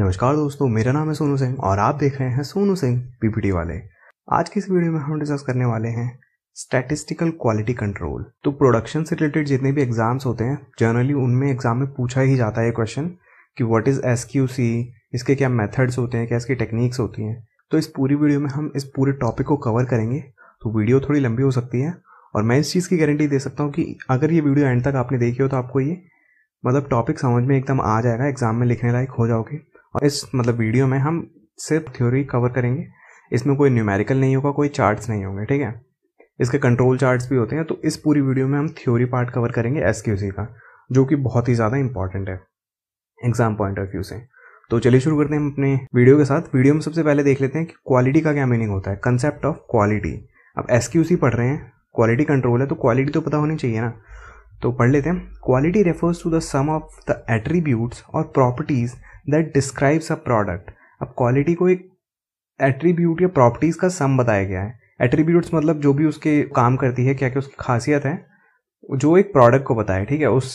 नमस्कार दोस्तों मेरा नाम है सोनू सिंह और आप देख रहे हैं सोनू सिंह पीपीटी वाले आज की इस वीडियो में हम डिस्कस करने वाले हैं स्टैटिस्टिकल क्वालिटी कंट्रोल तो प्रोडक्शन से रिलेटेड जितने भी एग्जाम्स होते हैं जनरली उनमें एग्जाम में पूछा ही जाता है क्वेश्चन कि व्हाट इज़ एस इसके क्या मेथड्स होते हैं क्या इसकी टेक्निक्स होती हैं तो इस पूरी वीडियो में हम इस पूरे टॉपिक को कवर करेंगे तो वीडियो थोड़ी लंबी हो सकती है और मैं इस चीज़ की गारंटी दे सकता हूँ कि अगर ये वीडियो एंड तक आपने देखी हो तो आपको ये मतलब टॉपिक समझ में एकदम आ जाएगा एग्जाम में लिखने लायक हो जाओगे और इस मतलब वीडियो में हम सिर्फ थ्योरी कवर करेंगे इसमें कोई न्यूमेरिकल नहीं होगा कोई चार्ट्स नहीं होंगे ठीक है इसके कंट्रोल चार्ट्स भी होते हैं तो इस पूरी वीडियो में हम थ्योरी पार्ट कवर करेंगे एस का जो कि बहुत ही ज़्यादा इंपॉर्टेंट है एग्जाम पॉइंट ऑफ व्यू से तो चलिए शुरू करते हैं हम अपने वीडियो के साथ वीडियो में सबसे पहले देख लेते हैं कि क्वालिटी का क्या मीनिंग होता है कंसेप्ट ऑफ क्वालिटी अब एस पढ़ रहे हैं क्वालिटी कंट्रोल है तो क्वालिटी तो पता होनी चाहिए ना तो पढ़ लेते हैं quality refers to the sum of the attributes और properties that describes a product अब क्वालिटी को एक एट्रीब्यूट या प्रॉपर्टीज़ का सम बताया गया है एट्रीब्यूट्स मतलब जो भी उसके काम करती है क्या क्या उसकी खासियत है जो एक प्रोडक्ट को बताए ठीक है उस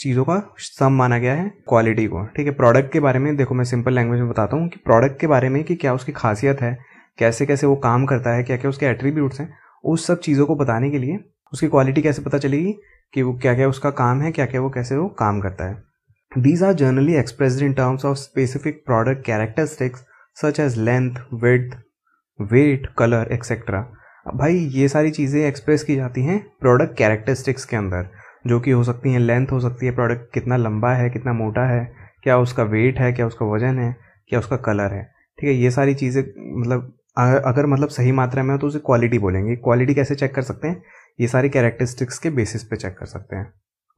चीज़ों का सम माना गया है क्वालिटी को ठीक है प्रोडक्ट के बारे में देखो मैं सिंपल लैंग्वेज में बताता हूँ कि प्रोडक्ट के बारे में कि क्या उसकी खासियत है कैसे कैसे वो काम करता है क्या क्या उसके एट्रीब्यूट्स हैं उस सब चीज़ों को बताने के लिए उसकी क्वालिटी कैसे पता चलेगी कि वो क्या क्या उसका काम है क्या क्या वो कैसे वो काम करता है These are generally expressed in terms of specific product characteristics such as length, width, weight, color, etc. भाई ये सारी चीज़ें एक्सप्रेस की जाती हैं प्रोडक्ट कैरेक्टरिस्टिक्स के अंदर जो कि हो सकती हैं लेंथ हो सकती है प्रोडक्ट कितना लंबा है कितना मोटा है क्या उसका वेट है क्या उसका वजन है क्या उसका कलर है ठीक है ये सारी चीज़ें मतलब अगर मतलब सही मात्रा में हो तो उसे क्वालिटी बोलेंगे क्वालिटी कैसे चेक कर सकते हैं ये सारी कैरेक्टरिस्टिक्स के बेसिस पे चेक कर सकते हैं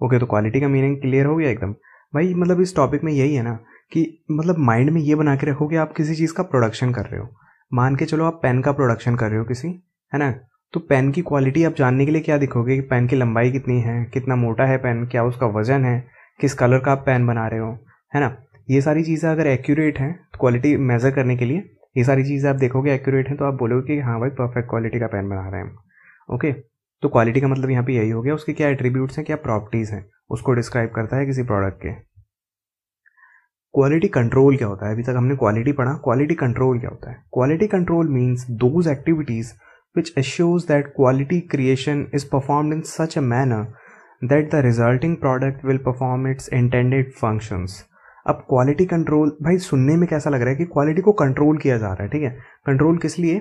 ओके तो क्वालिटी का मीनिंग क्लियर हो गया एकदम भाई मतलब इस टॉपिक में यही है ना कि मतलब माइंड में ये बना के रखो कि आप किसी चीज़ का प्रोडक्शन कर रहे हो मान के चलो आप पेन का प्रोडक्शन कर रहे हो किसी है ना तो पेन की क्वालिटी आप जानने के लिए क्या दिखोगे कि पेन की लंबाई कितनी है कितना मोटा है पेन क्या उसका वजन है किस कलर का आप पेन बना रहे हो है ना ये सारी चीज़ें अगर एक्यूरेट हैं क्वालिटी मेज़र करने के लिए ये सारी चीज़ें आप देखोगे एक्यूरेट हैं तो आप बोलोगे कि हाँ भाई परफेक्ट क्वालिटी का पेन बना रहे हैं ओके तो क्वालिटी का मतलब यहाँ पे यही हो गया उसके क्या एट्रीब्यूट्स हैं क्या प्रॉपर्टीज़ हैं उसको डिस्क्राइब करता है किसी प्रोडक्ट के क्वालिटी कंट्रोल क्या होता है अभी तक हमने क्वालिटी पढ़ा क्वालिटी कंट्रोल क्या होता है quality control means those activities which assures that quality creation is performed in such a manner that the resulting product will perform its intended functions अब क्वालिटी कंट्रोल भाई सुनने में कैसा लग रहा है कि क्वालिटी को कंट्रोल किया जा रहा है ठीक है कंट्रोल किस लिए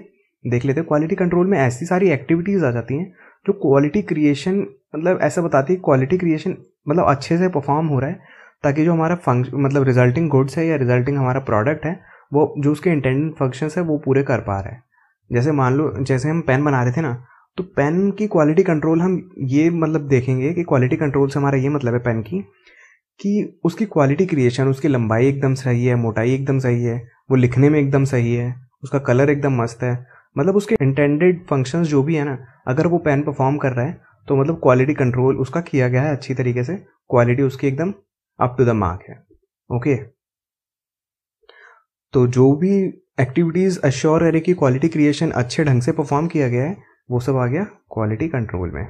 देख लेते हैं क्वालिटी कंट्रोल में ऐसी सारी एक्टिविटीज़ आ जाती हैं जो क्वालिटी क्रिएशन मतलब ऐसा बताती है क्वालिटी क्रिएशन मतलब अच्छे से परफॉर्म हो रहा है ताकि जो हमारा फंक्शन मतलब रिजल्टिंग गुड्स है या रिजल्टिंग हमारा प्रोडक्ट है वो जो उसके इंटेंडेड फंक्शन है वो पूरे कर पा रहे हैं जैसे मान लो जैसे हम पेन बना रहे थे ना तो पेन की क्वालिटी कंट्रोल हम ये मतलब देखेंगे कि क्वालिटी कंट्रोल से हमारा ये मतलब है पेन की कि उसकी क्वालिटी क्रिएशन उसकी लंबाई एकदम सही है मोटाई एकदम सही है वो लिखने में एकदम सही है उसका कलर एकदम मस्त है मतलब उसके इंटेंडेड फंक्शंस जो भी है ना अगर वो पेन परफॉर्म कर रहा है तो मतलब क्वालिटी कंट्रोल उसका किया गया है अच्छी तरीके से क्वालिटी उसकी एकदम अप टू द मार्क है ओके तो जो भी एक्टिविटीज अश्योर है कि क्वालिटी क्रिएशन अच्छे ढंग से परफॉर्म किया गया है वो सब आ गया क्वालिटी कंट्रोल में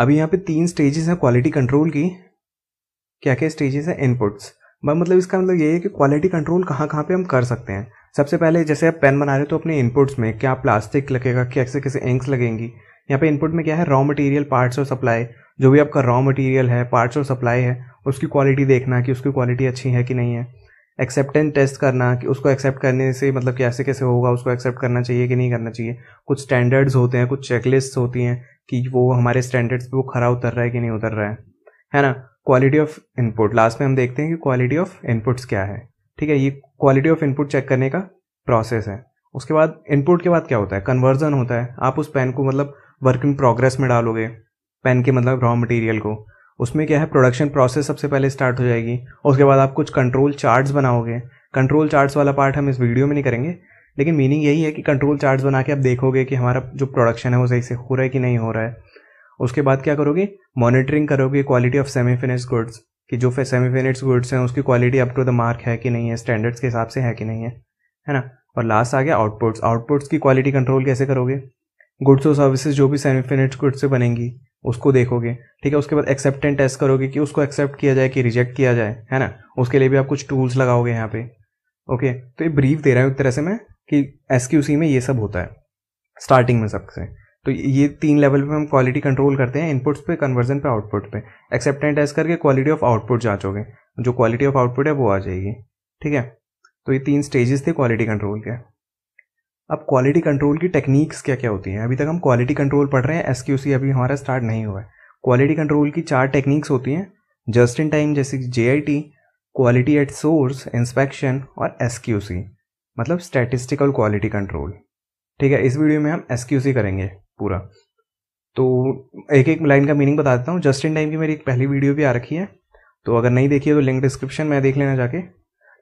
अभी यहाँ पे तीन स्टेजेस हैं क्वालिटी कंट्रोल की क्या क्या स्टेजेस हैं इनपुट्स मतलब इसका मतलब ये है कि क्वालिटी कंट्रोल कहाँ कहाँ पे हम कर सकते हैं सबसे पहले जैसे आप पेन बना रहे हो तो अपने इनपुट्स में क्या प्लास्टिक लगेगा कैसे कैसे इंक्स लगेंगी यहाँ पे इनपुट में क्या है रॉ मटेरियल पार्ट्स और सप्लाई जो भी आपका रॉ मटेरियल है पार्ट्स और सप्लाई है उसकी क्वालिटी देखना कि उसकी क्वालिटी अच्छी है कि नहीं है एक्सेप्टेंस टेस्ट करना कि उसको एक्सेप्ट करने से मतलब कैसे कैसे होगा उसको एक्सेप्ट करना चाहिए कि नहीं करना चाहिए कुछ स्टैंडर्ड्स होते हैं कुछ चेकलिस्ट होती हैं कि वो हमारे स्टैंडर्ड्स पे वो खरा उतर रहा है कि नहीं उतर रहा है है ना क्वालिटी ऑफ इनपुट लास्ट में हम देखते हैं कि क्वालिटी ऑफ इनपुट्स क्या है ठीक है ये क्वालिटी ऑफ इनपुट चेक करने का प्रोसेस है उसके बाद इनपुट के बाद क्या होता है कन्वर्जन होता है आप उस पेन को मतलब वर्क इन प्रोग्रेस में डालोगे पेन के मतलब रॉ मटेरियल को उसमें क्या है प्रोडक्शन प्रोसेस सबसे पहले स्टार्ट हो जाएगी और उसके बाद आप कुछ कंट्रोल चार्ट्स बनाओगे कंट्रोल चार्ट्स वाला पार्ट हम इस वीडियो में नहीं करेंगे लेकिन मीनिंग यही है कि कंट्रोल चार्ट्स बना के आप देखोगे कि हमारा जो प्रोडक्शन है वो सही से हो रहा है कि नहीं हो रहा है उसके बाद क्या करोगे मॉनिटरिंग करोगे quality of semi finish goods कि जो सेमी फिनिश गुड्स हैं उसकी quality up to the mark है कि नहीं है स्टैंडर्ड्स के हिसाब से है कि नहीं है है ना और लास्ट आ गया आउटपुट्स आउटपुट्स की क्वालिटी कंट्रोल कैसे करोगे गुड्स और सर्विसेज जो भी सेमीफिनिट गुड्स से बनेंगी उसको देखोगे ठीक है उसके बाद एक्सेप्टेंट टेस्ट करोगे कि उसको एक्सेप्ट किया जाए कि रिजेक्ट किया जाए है ना उसके लिए भी आप कुछ टूल्स लगाओगे यहाँ पे ओके तो ये ब्रीफ दे रहा है एक तरह से मैं कि एस क्यू सी में ये सब होता है स्टार्टिंग में सबसे तो ये तीन लेवल पे हम क्वालिटी कंट्रोल करते हैं इनपुट्स पे कन्वर्जन पे आउटपुट पे एक्सेप्टेंट टेस्ट करके क्वालिटी ऑफ आउटपुट जांचोगे जो क्वालिटी ऑफ आउटपुट है वो आ जाएगी ठीक है तो ये तीन स्टेजेस थे क्वालिटी कंट्रोल के अब क्वालिटी कंट्रोल की टेक्निक्स क्या क्या होती हैं अभी तक हम क्वालिटी कंट्रोल पढ़ रहे हैं एस क्यू सी अभी हमारा स्टार्ट नहीं हुआ है क्वालिटी कंट्रोल की चार टेक्निक्स होती हैं जस्ट इन टाइम जैसे J I T quality at source inspection और एस क्यू सी मतलब स्टैटिस्टिकल क्वालिटी कंट्रोल ठीक है इस वीडियो में हम एस क्यू सी करेंगे पूरा तो एक एक लाइन का मीनिंग बता देता हूँ जस्ट इन टाइम की मेरी एक पहली वीडियो भी आ रखी है तो अगर नहीं देखी है तो लिंक डिस्क्रिप्शन में देख लेना जाके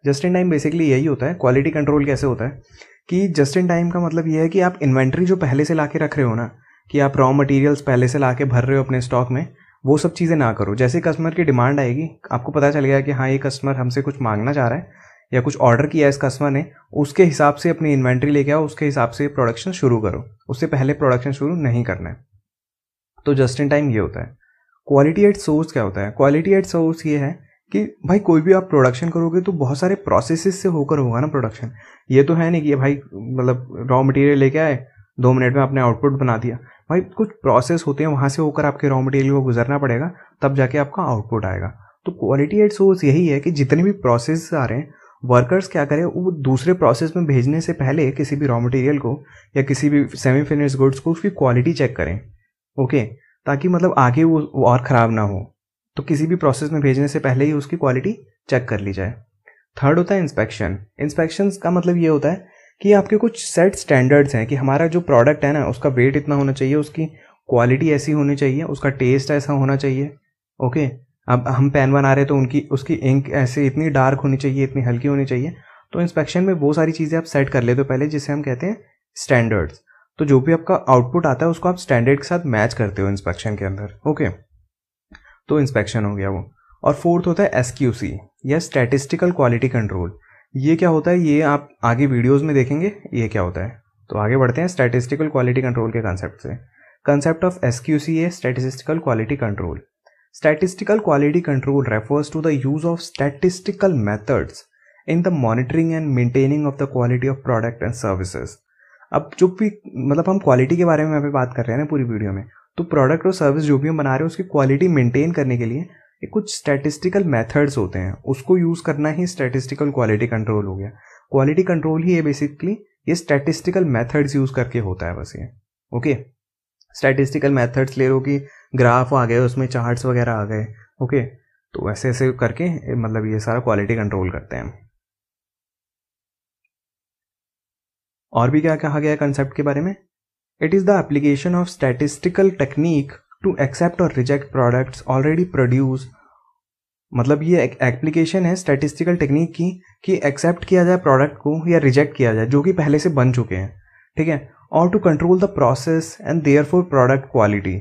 जस्ट इन टाइम बेसिकली यही होता है क्वालिटी कंट्रोल कैसे होता है कि जस्ट इन टाइम का मतलब यह है कि आप इन्वेंट्री जो पहले से ला के रख रहे हो ना कि आप रॉ मटेरियल्स पहले से ला के भर रहे हो अपने स्टॉक में वो सब चीज़ें ना करो जैसे कस्टमर की डिमांड आएगी आपको पता चल गया कि हाँ ये कस्टमर हमसे कुछ मांगना चाह रहा है या कुछ ऑर्डर किया इस कस्टमर ने उसके हिसाब से अपनी इन्वेंट्री लेके आओ उसके हिसाब से प्रोडक्शन शुरू करो उससे पहले प्रोडक्शन शुरू नहीं करना है तो जस्ट इन टाइम ये होता है क्वालिटी एट सोर्स क्या होता है क्वालिटी एट सोर्स ये है कि भाई कोई भी आप प्रोडक्शन करोगे तो बहुत सारे प्रोसेसेस से होकर होगा ना प्रोडक्शन ये तो है नहीं कि भाई मतलब रॉ मटेरियल लेके आए दो मिनट में आपने आउटपुट बना दिया भाई कुछ प्रोसेस होते हैं वहाँ से होकर आपके रॉ मटेरियल को गुजरना पड़ेगा तब जाके आपका आउटपुट आएगा तो क्वालिटी एट सोर्स यही है कि जितने भी प्रोसेस आ रहे हैं वर्कर्स क्या करें वो दूसरे प्रोसेस में भेजने से पहले किसी भी रॉ मटेरियल को या किसी भी सेमी फिनिश गुड्स को उसकी क्वालिटी चेक करें ओके ताकि मतलब आगे वो और ख़राब ना हो तो किसी भी प्रोसेस में भेजने से पहले ही उसकी क्वालिटी चेक कर ली जाए थर्ड होता है इंस्पेक्शन इंस्पेक्शन का मतलब ये होता है कि आपके कुछ सेट स्टैंडर्ड्स हैं कि हमारा जो प्रोडक्ट है ना उसका वेट इतना होना चाहिए उसकी क्वालिटी ऐसी होनी चाहिए उसका टेस्ट ऐसा होना चाहिए ओके अब हम पेन बना रहे हैं तो उनकी उसकी इंक ऐसे इतनी डार्क होनी चाहिए इतनी हल्की होनी चाहिए तो इंस्पेक्शन में वो सारी चीज़ें आप सेट कर लेते हो पहले जिसे हम कहते हैं स्टैंडर्ड्स तो जो भी आपका आउटपुट आता है उसको आप स्टैंडर्ड के साथ मैच करते हो इंस्पेक्शन के अंदर ओके okay. तो इंस्पेक्शन हो गया वो और फोर्थ होता है एस या स्टैटिस्टिकल क्वालिटी कंट्रोल ये क्या होता है ये आप आगे वीडियोज़ में देखेंगे ये क्या होता है तो आगे बढ़ते हैं स्टैटिस्टिकल क्वालिटी कंट्रोल के कंसेप्ट से concept of S Q C a statistical quality control statistical quality control refers to the use of statistical methods in the monitoring and maintaining of the quality of product and services अब जो भी मतलब हम quality के बारे में यहाँ पे बात कर रहे हैं ना पूरी वीडियो में तो प्रोडक्ट और सर्विस जो भी हम बना रहे हैं उसकी क्वालिटी मेंटेन करने के लिए एक कुछ स्टैटिस्टिकल मेथड्स होते हैं उसको यूज़ करना ही स्टैटिस्टिकल क्वालिटी कंट्रोल हो गया क्वालिटी कंट्रोल ही ये बेसिकली ये स्टैटिस्टिकल मेथड्स यूज़ करके होता है बस ये ओके स्टैटिस्टिकल मेथड्स ले लो कि ग्राफ आ गए उसमें चार्ट्स वगैरह आ गए ओके तो ऐसे ऐसे करके मतलब ये सारा क्वालिटी कंट्रोल करते हैं और भी क्या कहा गया कंसेप्ट के बारे में It is the application of statistical technique to accept or reject products already produced मतलब ये एप्लीकेशन है स्टेटिस्टिकल टेक्निक की कि एक्सेप्ट किया जाए प्रोडक्ट को या रिजेक्ट किया जाए जो कि पहले से बन चुके हैं ठीक है और to control the process and therefore product quality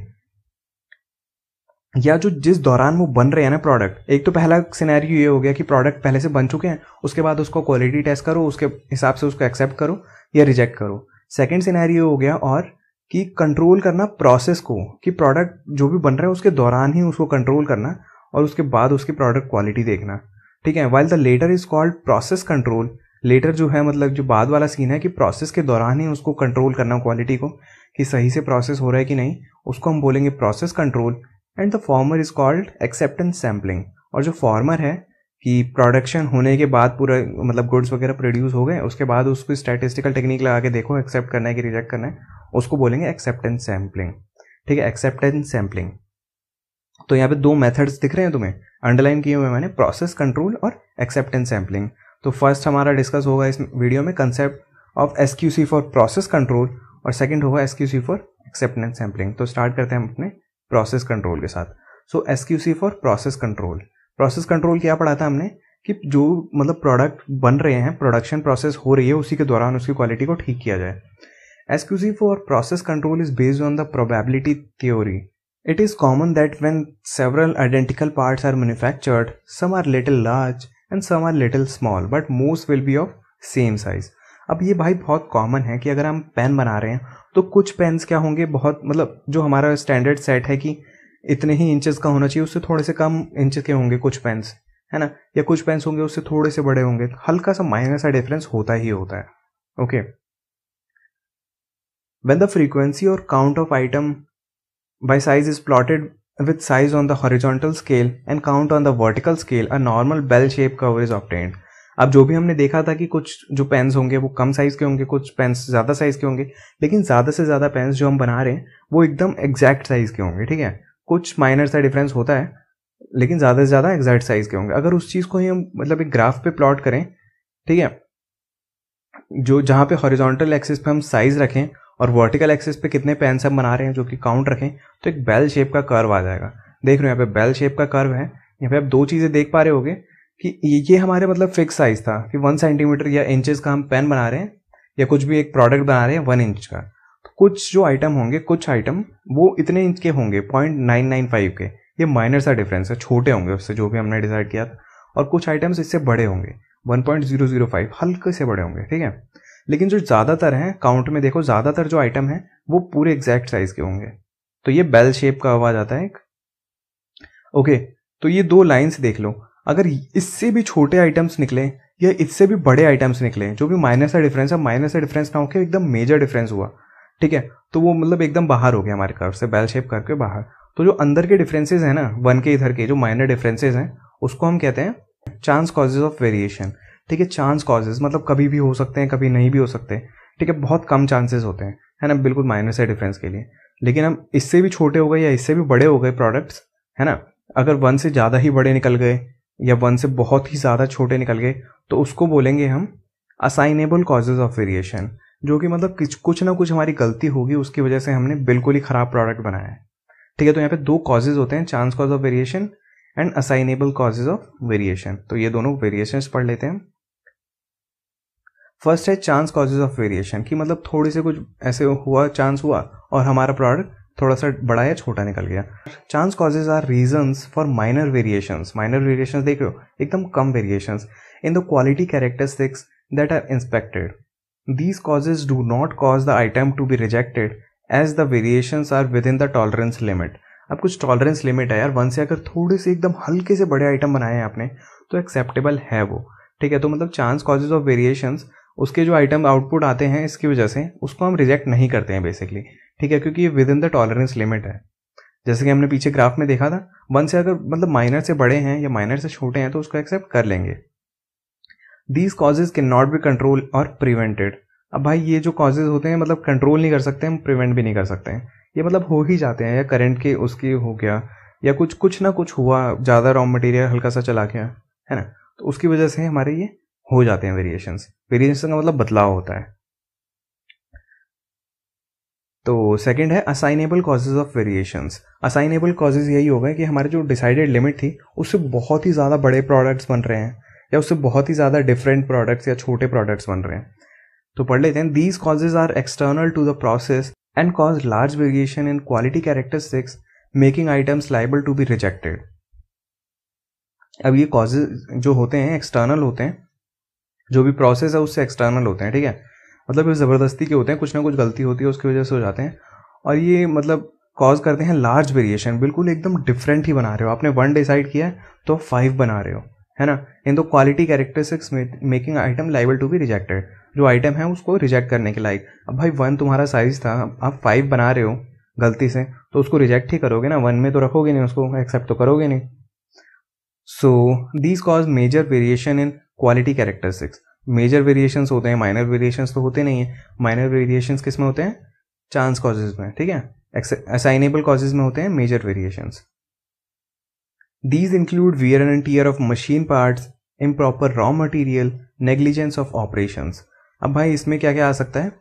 या जो जिस दौरान वो बन रहे हैं ना प्रोडक्ट एक तो पहला सिनेरियो ये हो गया कि प्रोडक्ट पहले से बन चुके हैं उसके बाद उसको क्वालिटी टेस्ट करो उसके हिसाब से उसको एक्सेप्ट करो या रिजेक्ट करो सेकेंड सिनेरियो हो गया और कि कंट्रोल करना प्रोसेस को कि प्रोडक्ट जो भी बन रहा है उसके दौरान ही उसको कंट्रोल करना और उसके बाद उसकी प्रोडक्ट क्वालिटी देखना ठीक है while the latter is called process control latter जो है मतलब जो बाद वाला सीन है कि प्रोसेस के दौरान ही उसको कंट्रोल करना क्वालिटी को कि सही से प्रोसेस हो रहा है कि नहीं उसको हम बोलेंगे process control and the former is called acceptance sampling और जो फॉर्मर है कि प्रोडक्शन होने के बाद पूरा मतलब गुड्स वगैरह प्रोड्यूस हो गए उसके बाद उसको स्टैटिस्टिकल टेक्निक लगा के देखो एक्सेप्ट करना है कि रिजेक्ट करना है उसको बोलेंगे एक्सेप्टेंस सैम्पलिंग ठीक है एक्सेप्टेंस सैम्पलिंग तो यहाँ पे दो मेथड्स दिख रहे हैं तुम्हें अंडरलाइन किए हुए मैंने प्रोसेस कंट्रोल और एक्सेप्टेंस सैम्पलिंग तो फर्स्ट हमारा डिस्कस होगा इस वीडियो में concept of S Q C for process control और सेकेंड होगा S Q C for acceptance sampling तो स्टार्ट करते हैं हम अपने प्रोसेस कंट्रोल के साथ so S Q C for process control process control क्या पढ़ा था हमने कि जो मतलब प्रोडक्ट बन रहे हैं प्रोडक्शन प्रोसेस हो रही है उसी के दौरान उसकी क्वालिटी को ठीक किया जाए S for process control is based on the probability theory it is common that when several identical part are manufactured some are little large and some are little small but most will be of same size अब ये भाई बहुत common है कि अगर हम pen बना रहे हैं तो कुछ पेन्स क्या होंगे बहुत मतलब जो हमारा स्टैंडर्ड सेट है कि इतने ही इंचेस का होना चाहिए उससे थोड़े से कम इंच के होंगे कुछ पेन्स है ना या कुछ पेन्स होंगे उससे थोड़े से बड़े होंगे हल्का सा माइनस सा डिफरेंस होता ही होता है ओके वेन द फ्रीक्वेंसी और count of item by size is plotted with size on the horizontal scale and count on the vertical scale a normal bell shape curve is obtained अब जो भी हमने देखा था कि कुछ जो पेन्स होंगे वो कम साइज के होंगे कुछ पेन्स ज़्यादा साइज के होंगे लेकिन ज़्यादा से ज़्यादा पेन्स जो हम बना रहे हैं वो एकदम एग्जैक्ट साइज के होंगे ठीक है कुछ माइनर सा डिफरेंस होता है लेकिन ज़्यादा से ज़्यादा एग्जैक्ट साइज़ के होंगे अगर उस चीज़ को ही हम मतलब एक ग्राफ पे प्लॉट करें ठीक है जो जहाँ पे हॉरिजॉन्टल एक्सिस पे हम साइज़ रखें और वर्टिकल एक्सिस पे कितने पेन सब बना रहे हैं जो कि काउंट रखें तो एक बेल शेप का कर्व आ जाएगा देख रहे हो यहाँ पे बेल शेप का कर्व है यहाँ पे आप दो चीज़ें देख पा रहे होगे कि ये हमारे मतलब फिक्स साइज़ था कि वन सेंटीमीटर या इंचज़ का हम पेन बना रहे हैं या कुछ भी एक प्रोडक्ट बना रहे हैं वन इंच का कुछ जो आइटम होंगे कुछ आइटम वो इतने इंच के होंगे पॉइंट नाइन नाइन फाइव के ये माइनर सा डिफरेंस है छोटे होंगे उससे जो भी हमने डिसाइड किया था और कुछ आइटम्स इससे बड़े होंगे one point zero zero five हल्के से बड़े होंगे ठीक है लेकिन जो ज़्यादातर हैं काउंट में देखो ज़्यादातर जो आइटम हैं वो पूरे एग्जैक्ट साइज के होंगे तो ये बेल शेप का आवाज आता है एक ओके तो ये दो लाइन्स देख लो अगर इससे भी छोटे आइटम्स निकले या इससे भी बड़े आइटम्स निकले जो भी माइनस का डिफरेंस है माइनस का डिफरेंस ना होकर एकदम मेजर डिफरेंस हुआ ठीक है तो वो मतलब एकदम बाहर हो गया हमारे कर्व से बैल शेप करके बाहर तो जो अंदर के डिफरेंसेज हैं ना वन के इधर के जो माइनर डिफरेंसेज हैं उसको हम कहते हैं चांस कॉजेज ऑफ वेरिएशन ठीक है चांस कॉजेज मतलब कभी भी हो सकते हैं कभी नहीं भी हो सकते ठीक है बहुत कम चांसेस होते हैं है ना बिल्कुल माइनर से डिफरेंस के लिए लेकिन हम इससे भी छोटे हो गए या इससे भी बड़े हो गए प्रोडक्ट्स है ना अगर वन से ज़्यादा ही बड़े निकल गए या वन से बहुत ही ज़्यादा छोटे निकल गए तो उसको बोलेंगे हम असाइनेबल कॉजेज ऑफ वेरिएशन जो कि मतलब कुछ ना कुछ हमारी गलती होगी उसकी वजह से हमने बिल्कुल ही ख़राब प्रोडक्ट बनाया है ठीक है तो यहाँ पे दो कॉजेज होते हैं chance cause of variation and assignable causes of variation तो ये दोनों वेरिएशन पढ़ लेते हैं फर्स्ट है चांस कॉजेज ऑफ वेरिएशन कि मतलब थोड़े से कुछ ऐसे हुआ चांस हुआ और हमारा प्रोडक्ट थोड़ा सा बड़ा या छोटा निकल गया chance causes are reason for minor variation minor variation देख रहे हो एकदम कम variation in the quality characteristics that are inspected These causes do not cause the item to be rejected as the variations are within the tolerance limit. अब कुछ tolerance limit है यार one से अगर थोड़े से एकदम हल्के से बड़े आइटम बनाए हैं आपने तो एक्सेप्टेबल है वो ठीक है तो मतलब चांस कॉजेज ऑफ वेरिएशंस उसके जो आइटम आउटपुट आते हैं इसकी वजह से उसको हम रिजेक्ट नहीं करते हैं बेसिकली ठीक है क्योंकि ये within the tolerance limit है जैसे कि हमने पीछे ग्राफ में देखा था वन से अगर मतलब माइनर से बड़े हैं या माइनर से छोटे हैं तो उसको एक्सेप्ट कर लेंगे these causes cannot be control और प्रिवेंटेड अब भाई ये जो कॉजेज होते हैं मतलब कंट्रोल नहीं कर सकते हम प्रिवेंट भी नहीं कर सकते हैं ये मतलब हो ही जाते हैं या करंट के उसके हो गया या कुछ कुछ ना कुछ हुआ ज़्यादा रॉ मटेरियल हल्का सा चला गया है ना तो उसकी वजह से हमारे ये हो जाते हैं वेरिएशंस वेरिएशन का मतलब बदलाव होता है तो सेकंड है assignable causes of variations assignable causes यही होगा कि हमारे जो डिसाइडेड लिमिट थी उससे बहुत ही ज़्यादा बड़े प्रोडक्ट्स बन रहे हैं या उससे बहुत ही ज़्यादा डिफरेंट प्रोडक्ट्स या छोटे प्रोडक्ट्स बन रहे हैं तो पढ़ लेते हैं these causes are external to the process and cause large variation in quality characteristics making items liable to be rejected अब ये कॉजेज जो होते हैं एक्सटर्नल होते हैं जो भी प्रोसेस है उससे एक्सटर्नल होते हैं ठीक है मतलब ये ज़बरदस्ती के होते हैं कुछ ना कुछ गलती होती है उसकी वजह से हो जाते हैं और ये मतलब कॉज करते हैं लार्ज वेरिएशन बिल्कुल एकदम डिफरेंट ही बना रहे हो आपने वन डिसाइड किया है तो फाइव बना रहे हो है ना in the quality characteristics making item liable to be rejected जो आइटम है उसको रिजेक्ट करने के लायक अब भाई वन तुम्हारा साइज़ था आप फाइव बना रहे हो गलती से तो उसको रिजेक्ट ही करोगे ना वन में तो रखोगे नहीं उसको एक्सेप्ट तो करोगे नहीं so these cause major variation in quality characteristics major variation होते हैं माइनर वेरिएशंस तो होते नहीं है माइनर वेरिएशन किस में होते हैं चांस कॉजेज में ठीक है असाइनेबल कॉजेज में होते हैं major variations These include wear and tear of machine parts, improper raw material, negligence of operations. अब भाई इसमें क्या क्या आ सकता है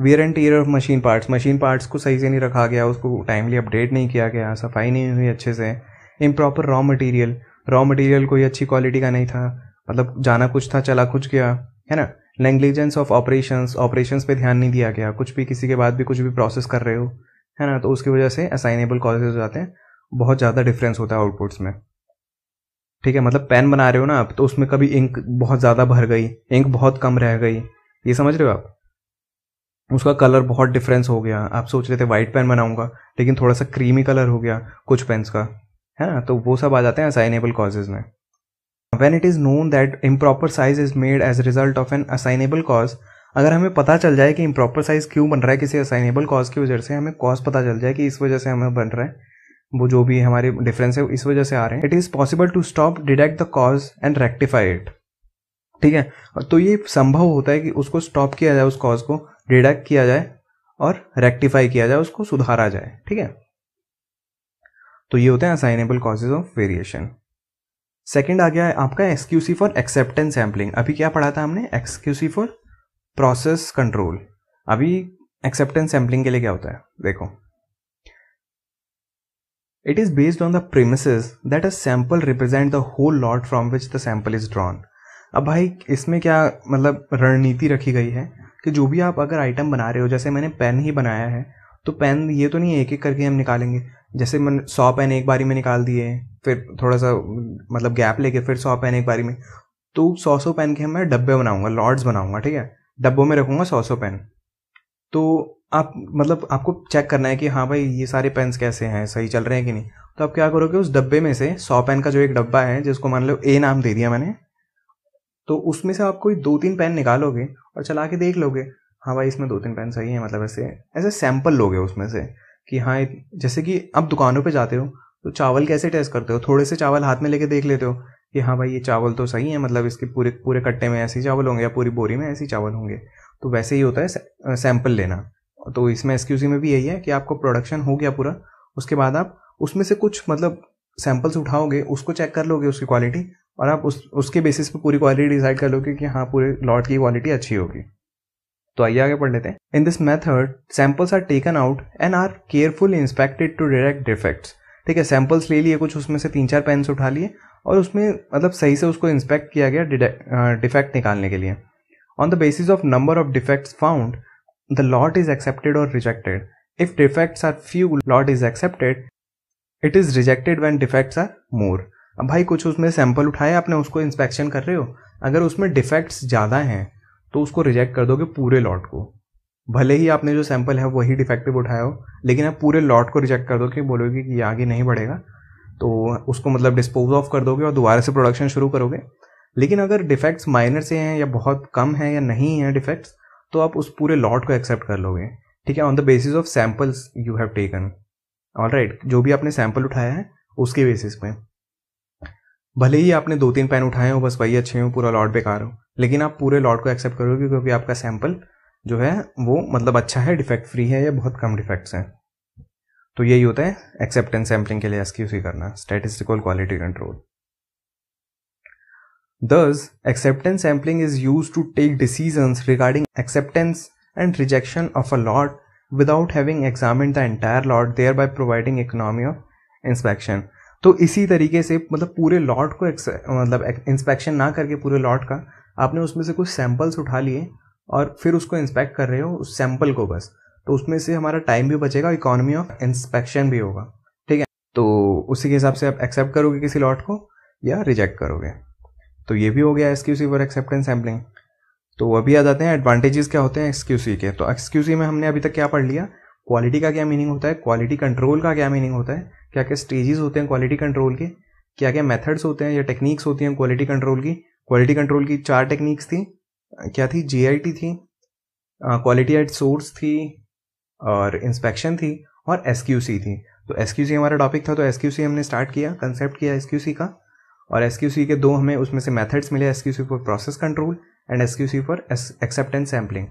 wear and tear of machine parts machine parts को सही से नहीं रखा गया उसको टाइमली अपडेट नहीं किया गया सफाई नहीं हुई अच्छे से improper raw material raw material कोई अच्छी क्वालिटी का नहीं था मतलब जाना कुछ था चला कुछ गया है ना नेग्लिजेंस ऑफ ऑपरेशंस ऑपरेशंस पे ध्यान नहीं दिया गया कुछ भी किसी के बाद भी कुछ भी प्रोसेस कर रहे हो है ना तो उसकी वजह से असाइनेबल कॉजेज हो जाते हैं बहुत ज़्यादा डिफरेंस होता है आउटपुट्स में ठीक है मतलब पेन बना रहे हो ना आप तो उसमें कभी इंक बहुत ज़्यादा भर गई इंक बहुत कम रह गई ये समझ रहे हो आप उसका कलर बहुत डिफरेंस हो गया आप सोच रहे थे वाइट पेन बनाऊंगा लेकिन थोड़ा सा क्रीमी कलर हो गया कुछ पेन्स का है ना तो वो सब आ जाते हैं असाइनेबल कॉजेज में when it is known that improper size is made as result of an assignable cause अगर हमें पता चल जाए कि इम्प्रॉपर साइज क्यों बन रहा है किसी असाइनेबल कॉज की वजह से हमें कॉज पता चल जाए कि इस वजह से हमें बन रहा है वो जो भी हमारे डिफरेंस है इस वजह से आ रहे हैं it is possible to stop detect the cause and rectify it ठीक है तो ये संभव होता है कि उसको स्टॉप किया जाए उस कॉज को डिडक्ट किया जाए और रेक्टिफाई किया जाए उसको सुधारा जाए ठीक है तो ये होते हैं assignable causes of variation second आ गया है आपका एक्सक्यूसी फॉर एक्सेप्टेंस सैम्पलिंग अभी क्या पढ़ा था हमने एक्सक्यूसी फॉर प्रोसेस कंट्रोल अभी एक्सेप्टेंस सैम्पलिंग के लिए क्या होता है देखो It is based on the premises that a sample represent the whole lot from which the sample is drawn. अब भाई इसमें क्या मतलब रणनीति रखी गई है कि जो भी आप अगर आइटम बना रहे हो जैसे मैंने पेन ही बनाया है तो पेन ये तो नहीं एक एक करके हम निकालेंगे जैसे मैंने सौ पेन एक बारी में निकाल दिए फिर थोड़ा सा मतलब गैप लेके फिर सौ पेन एक बारी में तो सौ सौ पेन के मैं डब्बे बनाऊंगा लॉर्ड्स बनाऊंगा ठीक है डब्बों में रखूंगा सौ सौ पेन तो आप मतलब आपको चेक करना है कि हाँ भाई ये सारे पेन्स कैसे हैं सही चल रहे हैं कि नहीं तो आप क्या करोगे उस डब्बे में से सौ पेन का जो एक डब्बा है जिसको मान लो ए नाम दे दिया मैंने तो उसमें से आप कोई दो तीन पेन निकालोगे और चला के देख लोगे हाँ भाई इसमें दो तीन पेन सही है मतलब ऐसे ऐसे सैंपल लोगे उसमें से कि हाँ जैसे कि आप दुकानों पर जाते हो तो चावल कैसे टेस्ट करते हो थोड़े से चावल हाथ में लेके देख लेते हो कि हाँ भाई ये चावल तो सही है मतलब इसके पूरे पूरे कट्टे में ऐसे चावल होंगे या पूरी बोरी में ऐसे चावल होंगे तो वैसे ही होता है सैंपल लेना तो इसमें एस में भी यही है कि आपको प्रोडक्शन हो गया पूरा उसके बाद आप उसमें से कुछ मतलब सैम्पल्स उठाओगे उसको चेक कर लोगे उसकी क्वालिटी और आप उस उसके बेसिस पे पूरी क्वालिटी डिसाइड कर लोगे कि हाँ पूरे लॉट की क्वालिटी अच्छी होगी तो आइए आगे पढ़ लेते हैं in this method samples are taken out and are careful inspected to detect defects ठीक है सैंपल्स ले लिए कुछ उसमें से तीन चार पेन्स उठा लिए और उसमें मतलब सही से उसको इंस्पेक्ट किया गया डिफेक्ट निकालने के लिए on the basis of number of defects found the lot is accepted or rejected. If defects are few, lot is accepted. It is rejected when defects are more. अब भाई कुछ उसमें सैंपल उठाए आपने उसको इंस्पेक्शन कर रहे हो अगर उसमें डिफेक्ट्स ज़्यादा हैं तो उसको रिजेक्ट कर दोगे पूरे लॉट को भले ही आपने जो सैंपल है वही डिफेक्टिव उठाया हो लेकिन आप पूरे लॉट को रिजेक्ट कर दोगे बोलोगे कि ये आगे नहीं बढ़ेगा तो उसको मतलब डिस्पोज ऑफ कर दोगे और दोबारा से प्रोडक्शन शुरू करोगे लेकिन अगर डिफेक्ट्स माइनर से हैं या बहुत कम हैं या नहीं हैं डिफेक्ट्स तो आप उस पूरे लॉट को एक्सेप्ट कर लोगे ठीक है on the basis of samples you have taken all right जो भी आपने सैम्पल उठाया है उसके बेसिस पे भले ही आपने दो तीन पेन उठाए हो बस वही अच्छे हो पूरा लॉट बेकार हो लेकिन आप पूरे लॉट को एक्सेप्ट करोगे क्योंकि आपका सैम्पल जो है वो मतलब अच्छा है डिफेक्ट फ्री है या बहुत कम डिफेक्ट्स हैं तो यही होता है एक्सेप्टेंस सैम्पलिंग के लिए एस करना statistical quality control Thus, acceptance sampling is used to take decisions regarding acceptance and rejection of a lot without having examined the entire lot thereby providing economy of inspection. तो इसी तरीके से मतलब पूरे lot को मतलब inspection ना करके पूरे लॉट का आपने उसमें से कुछ सैंपल्स उठा लिए और फिर उसको इंस्पेक्ट कर रहे हो उस सैंपल को बस तो उसमें से हमारा टाइम भी बचेगा इकोनॉमी ऑफ इंस्पेक्शन भी होगा ठीक है तो उसी के हिसाब से आप एक्सेप्ट करोगे किसी लॉट को या रिजेक्ट करोगे तो ये भी हो गया S Q C for acceptance sampling तो अभी आ जाते हैं एडवांटेजेस क्या होते हैं एक्सक्यूसी क्यू सी के तो एक्सक्यूसी क्यू सी में हमने अभी तक क्या पढ़ लिया क्वालिटी का क्या मीनिंग होता है क्वालिटी कंट्रोल का क्या मीनिंग होता है क्या क्या स्टेजेस होते हैं क्वालिटी कंट्रोल के क्या क्या मेथड्स होते हैं या टेक्निक्स होती हैं क्वालिटी कंट्रोल की क्वालिटी कंट्रोल की चार टेक्निक्स थी क्या थी जी थी क्वालिटी एट सोर्स थी और इंस्पेक्शन थी और एस थी तो एस हमारा टॉपिक था तो एस हमने स्टार्ट किया कंसेप्ट किया एस का और एस के दो हमें उसमें से मेथड्स मिले S for process control and S for acceptance sampling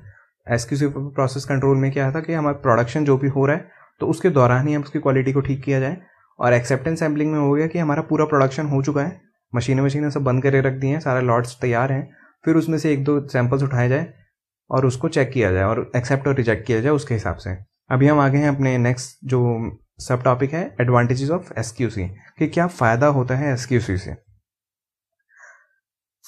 S for process control में क्या था कि हमारा प्रोडक्शन जो भी हो रहा है तो उसके दौरान ही हम उसकी क्वालिटी को ठीक किया जाए और एक्सेप्टेंस सैम्पलिंग में हो गया कि हमारा पूरा प्रोडक्शन हो चुका है मशीनें मशीनें सब बंद करके रख दी हैं सारा लॉट्स तैयार हैं फिर उसमें से एक दो सैम्पल्स उठाए जाए और उसको चेक किया जाए और एक्सेप्ट और रिजेक्ट किया जाए उसके हिसाब से अभी हम आगे हैं अपने नेक्स्ट जो सब टॉपिक है एडवांटेजेस ऑफ एस कि क्या फ़ायदा होता है एस से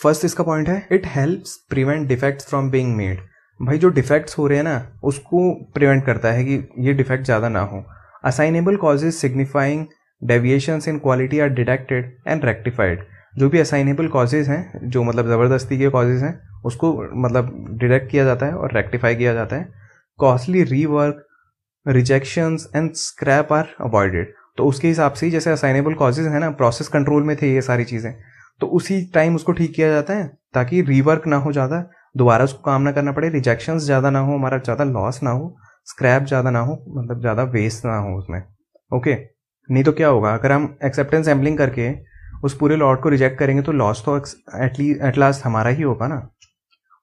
फर्स्ट इसका पॉइंट है it helps prevent defects from being made भाई जो डिफेक्ट्स हो रहे हैं ना उसको प्रिवेंट करता है कि ये डिफेक्ट ज़्यादा ना हो assignable causes signifying deviations in quality are detected and rectified जो भी असाइनेबल कॉजेज हैं जो मतलब ज़बरदस्ती के कॉजेज हैं उसको मतलब डिटेक्ट किया जाता है और रेक्टिफाई किया जाता है costly rework rejections and scrap are avoided तो उसके हिसाब से जैसे असाइनेबल कॉजेज हैं ना प्रोसेस कंट्रोल में थे ये सारी चीज़ें तो उसी टाइम उसको ठीक किया जाता है ताकि रीवर्क ना हो ज़्यादा दोबारा उसको काम ना करना पड़े रिजेक्शन ज़्यादा ना हो हमारा ज़्यादा लॉस ना हो स्क्रैप ज़्यादा ना हो मतलब ज़्यादा वेस्ट ना हो उसमें ओके नहीं तो क्या होगा अगर हम एक्सेप्टेंस सैम्पलिंग करके उस पूरे लॉट को रिजेक्ट करेंगे तो लॉस तो एटलीस्ट एट लास्ट हमारा ही होगा ना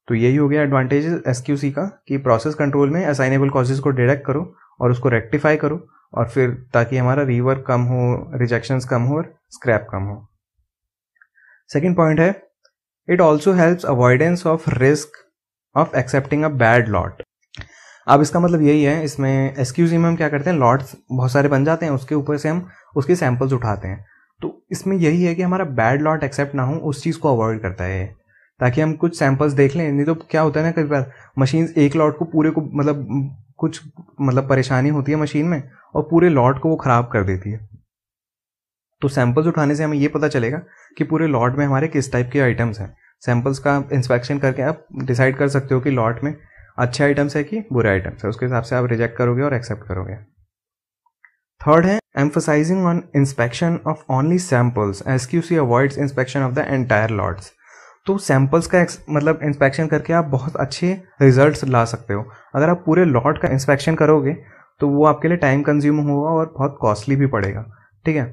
तो यही हो गया एडवांटेज एस क्यू सी का कि प्रोसेस कंट्रोल में असाइनेबल कॉजेज को डिटेक्ट करो और उसको रेक्टिफाई करो और फिर ताकि हमारा रीवर्क कम हो रिजेक्शन कम हो और स्क्रैप कम हो सेकेंड पॉइंट है it also helps avoidance of risk of accepting a bad lot अब इसका मतलब यही है इसमें एक्सक्यूजी में हम क्या करते हैं लॉट्स बहुत सारे बन जाते हैं उसके ऊपर से हम उसके सैम्पल्स उठाते हैं तो इसमें यही है कि हमारा बैड लॉट एक्सेप्ट ना हो उस चीज़ को अवॉइड करता है ताकि हम कुछ सैम्पल्स देख लें नहीं तो क्या होता है ना कई बार मशीन एक लॉट को पूरे को मतलब कुछ मतलब परेशानी होती है मशीन में और पूरे लॉट को वो ख़राब कर देती है तो सैंपल्स उठाने से हमें ये पता चलेगा कि पूरे लॉट में हमारे किस टाइप के आइटम्स हैं सैंपल्स का इंस्पेक्शन करके आप डिसाइड कर सकते हो कि लॉट में अच्छे आइटम्स है कि बुरे आइटम्स है उसके हिसाब से आप रिजेक्ट करोगे और एक्सेप्ट करोगे थर्ड है emphasizing on inspection of only samples S Q C avoids inspection of the entire lots तो सैम्पल्स का मतलब इंस्पेक्शन करके आप बहुत अच्छे रिजल्ट ला सकते हो अगर आप पूरे लॉट का इंस्पेक्शन करोगे तो वो आपके लिए टाइम कंज्यूम होगा और बहुत कॉस्टली भी पड़ेगा ठीक है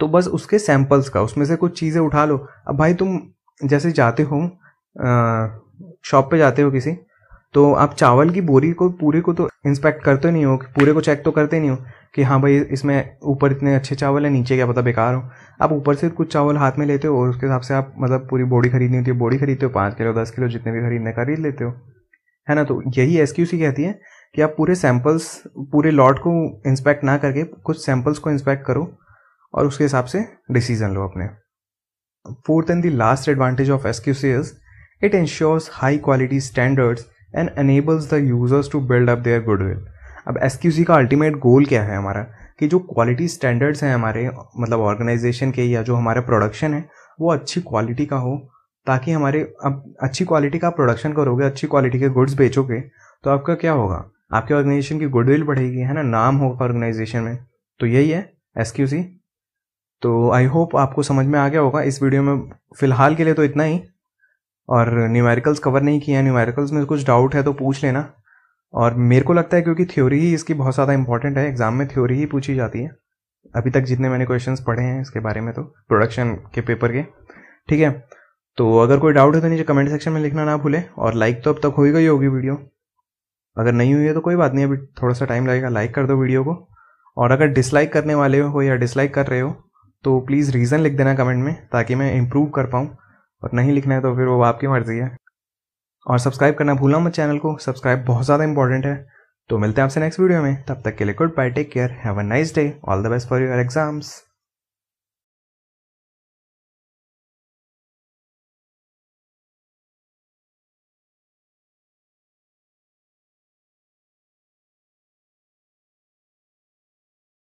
तो बस उसके सैम्पल्स का उसमें से कुछ चीज़ें उठा लो अब भाई तुम जैसे जाते हो शॉप पे जाते हो किसी तो आप चावल की बोरी को पूरे को तो इंस्पेक्ट करते नहीं हो पूरे को चेक तो करते नहीं हो कि हाँ भाई इसमें ऊपर इतने अच्छे चावल है नीचे क्या पता बेकार हो आप ऊपर से कुछ चावल हाथ में लेते हो और उसके हिसाब से आप मतलब पूरी बोड़ी खरीदनी होती है बोड़ी खरीदते हो पाँच किलो दस किलो जितने भी खरीदने खरीद लेते हो है ना तो यही एस सी कहती है कि आप पूरे सैम्पल्स पूरे लॉट को इंस्पेक्ट ना करके कुछ सैम्पल्स को इंस्पेक्ट करो और उसके हिसाब से डिसीजन लो अपने fourth and the last advantage of S Q C is it insures high quality standards and enables the users to build up their goodwill अब एस क्यू सी का अल्टीमेट गोल क्या है हमारा कि जो क्वालिटी स्टैंडर्ड्स हैं हमारे मतलब ऑर्गेनाइजेशन के या जो हमारा प्रोडक्शन है वो अच्छी क्वालिटी का हो ताकि हमारे अब अच्छी क्वालिटी का प्रोडक्शन करोगे अच्छी क्वालिटी के गुड्स बेचोगे तो आपका क्या होगा आपके ऑर्गेनाइजेशन की गुडविल बढ़ेगी है ना नाम होगा ऑर्गेनाइजेशन में तो यही है एस क्यू सी तो आई होप आपको समझ में आ गया होगा इस वीडियो में फ़िलहाल के लिए तो इतना ही और न्यूमेरिकल्स कवर नहीं किए हैं न्यूमेरिकल्स में कुछ डाउट है तो पूछ लेना और मेरे को लगता है क्योंकि थ्योरी ही इसकी बहुत ज़्यादा इंपॉर्टेंट है एग्ज़ाम में थ्योरी ही पूछी जाती है अभी तक जितने मैंने क्वेश्चंस पढ़े हैं इसके बारे में तो प्रोडक्शन के पेपर के ठीक है तो अगर कोई डाउट है तो नीचे कमेंट सेक्शन में लिखना ना भूले और लाइक तो अब तक हो ही गई होगी वीडियो अगर नहीं हुई है तो कोई बात नहीं अभी थोड़ा सा टाइम लगेगा लाइक कर दो वीडियो को और अगर डिसलाइक करने वाले हो या डिसलाइक कर रहे हो तो प्लीज़ रीज़न लिख देना कमेंट में ताकि मैं इम्प्रूव कर पाऊँ और नहीं लिखना है तो फिर वो आपकी मर्ज़ी है और सब्सक्राइब करना भूलना मत चैनल को सब्सक्राइब बहुत ज़्यादा इंपॉर्टेंट है तो मिलते हैं आपसे नेक्स्ट वीडियो में तब तक के लिए good bye take care have a nice day all the best for your exams